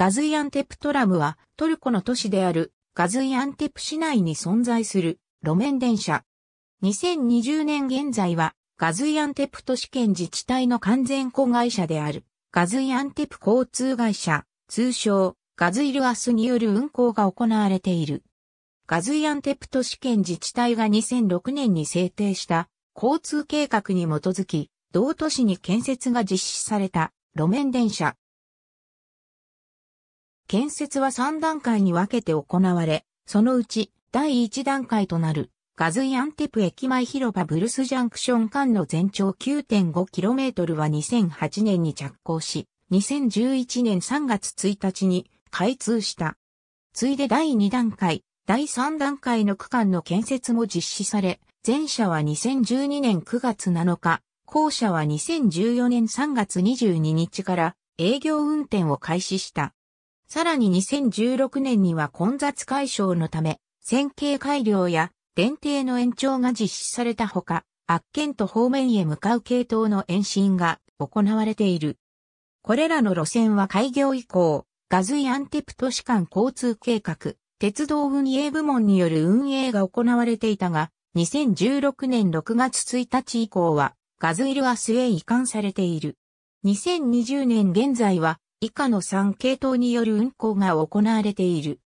ガズイアンテプトラムはトルコの都市であるガズイアンテプ市内に存在する路面電車。2020年現在はガズイアンテプ都市圏自治体の完全子会社であるガズイアンテプ交通会社、通称ガズイルアスによる運行が行われている。ガズイアンテプ都市圏自治体が2006年に制定した交通計画に基づき、同都市に建設が実施された路面電車。建設は3段階に分けて行われ、そのうち第1段階となるガズイアンテプ駅前広場ブルスジャンクション間の全長 9.5km は2008年に着工し、2011年3月1日に開通した。ついで第2段階、第3段階の区間の建設も実施され、前者は2012年9月7日、後者は2014年3月22日から営業運転を開始した。さらに2016年には混雑解消のため、線形改良や電停の延長が実施されたほか、悪県と方面へ向かう系統の延伸が行われている。これらの路線は開業以降、ガズイアンテプ都市間交通計画、鉄道運営部門による運営が行われていたが、2016年6月1日以降は、ガズイルアスへ移管されている。2020年現在は、以下の3系統による運行が行われている。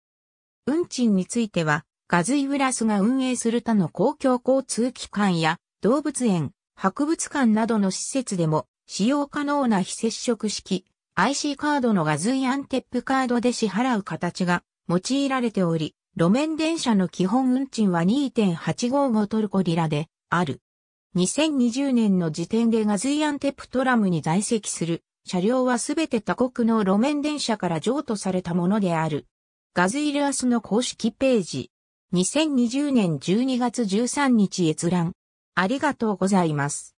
運賃については、ガズイグラスが運営する他の公共交通機関や動物園、博物館などの施設でも使用可能な非接触式 IC カードのガズイアンテップカードで支払う形が用いられており、路面電車の基本運賃は2.855トルコリラである。2020年の時点でガズイアンテップトラムに在籍する車両はすべて他国の路面電車から譲渡されたものである。ガズイルアスの公式ページ。2020年12月13日閲覧。ありがとうございます。